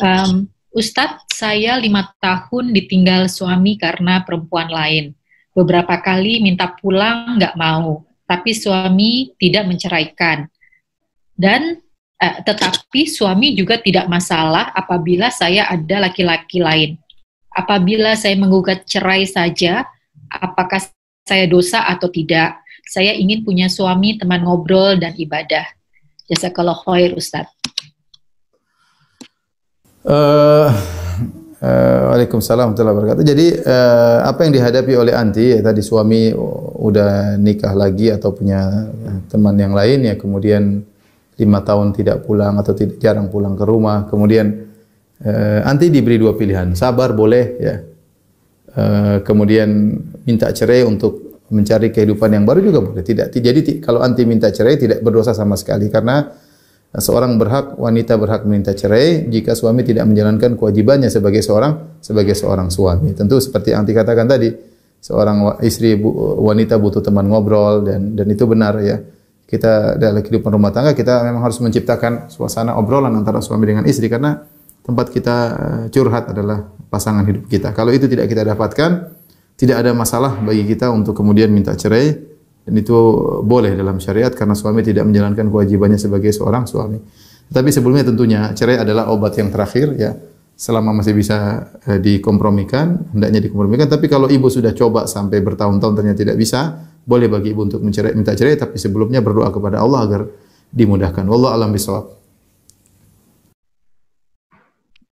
Um, Ustadz, saya lima tahun ditinggal suami karena perempuan lain. Beberapa kali minta pulang nggak mau, tapi suami tidak menceraikan. Dan eh, tetapi suami juga tidak masalah apabila saya ada laki-laki lain. Apabila saya menggugat cerai saja, apakah saya dosa atau tidak? Saya ingin punya suami, teman ngobrol, dan ibadah. Jasa kalau khair, Ustadz. Uh, Waalaikumsalam telah wabarakatuh. Jadi uh, apa yang dihadapi oleh anti ya tadi suami udah nikah lagi atau punya teman yang lain ya kemudian lima tahun tidak pulang atau tidak jarang pulang ke rumah kemudian uh, anti diberi dua pilihan sabar boleh ya uh, kemudian minta cerai untuk mencari kehidupan yang baru juga boleh tidak jadi kalau anti minta cerai tidak berdosa sama sekali karena Nah, seorang berhak wanita berhak minta cerai jika suami tidak menjalankan kewajibannya sebagai seorang sebagai seorang suami. Tentu seperti yang dikatakan tadi, seorang istri wanita butuh teman ngobrol dan dan itu benar ya. Kita dalam kehidupan rumah tangga kita memang harus menciptakan suasana obrolan antara suami dengan istri karena tempat kita eh, curhat adalah pasangan hidup kita. Kalau itu tidak kita dapatkan, tidak ada masalah bagi kita untuk kemudian minta cerai dan itu boleh dalam syariat karena suami tidak menjalankan kewajibannya sebagai seorang suami. Tapi sebelumnya tentunya cerai adalah obat yang terakhir ya. Selama masih bisa eh, dikompromikan, hendaknya dikompromikan. Tapi kalau ibu sudah coba sampai bertahun-tahun ternyata tidak bisa, boleh bagi ibu untuk mencerai, minta cerai. Tapi sebelumnya berdoa kepada Allah agar dimudahkan. Wallahu alam bisawab.